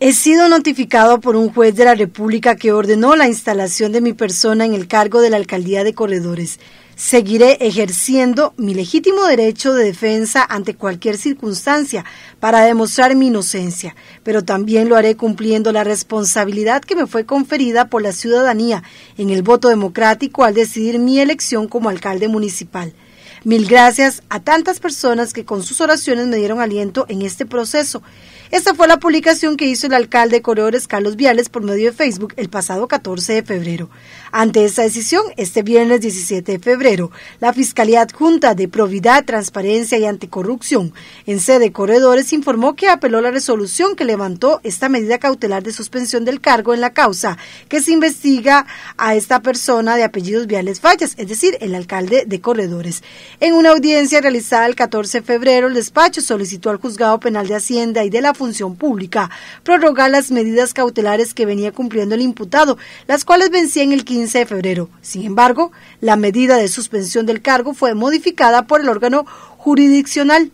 He sido notificado por un juez de la República que ordenó la instalación de mi persona en el cargo de la alcaldía de Corredores. Seguiré ejerciendo mi legítimo derecho de defensa ante cualquier circunstancia para demostrar mi inocencia, pero también lo haré cumpliendo la responsabilidad que me fue conferida por la ciudadanía en el voto democrático al decidir mi elección como alcalde municipal. Mil gracias a tantas personas que con sus oraciones me dieron aliento en este proceso. Esta fue la publicación que hizo el alcalde de Corredores Carlos Viales por medio de Facebook el pasado 14 de febrero. Ante esta decisión, este viernes 17 de febrero, la Fiscalía Adjunta de Probidad, Transparencia y Anticorrupción en sede Corredores informó que apeló la resolución que levantó esta medida cautelar de suspensión del cargo en la causa que se investiga a esta persona de apellidos Viales Fallas, es decir, el alcalde de Corredores. En una audiencia realizada el 14 de febrero, el despacho solicitó al Juzgado Penal de Hacienda y de la Función Pública prorrogar las medidas cautelares que venía cumpliendo el imputado, las cuales vencían el 15 de febrero. Sin embargo, la medida de suspensión del cargo fue modificada por el órgano jurisdiccional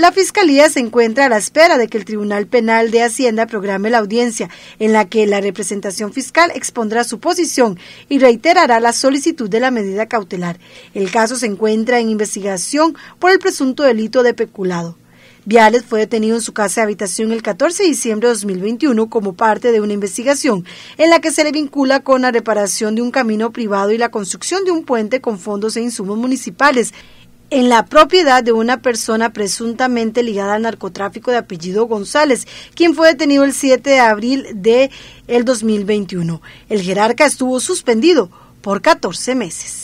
la Fiscalía se encuentra a la espera de que el Tribunal Penal de Hacienda programe la audiencia en la que la representación fiscal expondrá su posición y reiterará la solicitud de la medida cautelar. El caso se encuentra en investigación por el presunto delito de peculado. Viales fue detenido en su casa de habitación el 14 de diciembre de 2021 como parte de una investigación en la que se le vincula con la reparación de un camino privado y la construcción de un puente con fondos e insumos municipales en la propiedad de una persona presuntamente ligada al narcotráfico de apellido González, quien fue detenido el 7 de abril de el 2021. El jerarca estuvo suspendido por 14 meses.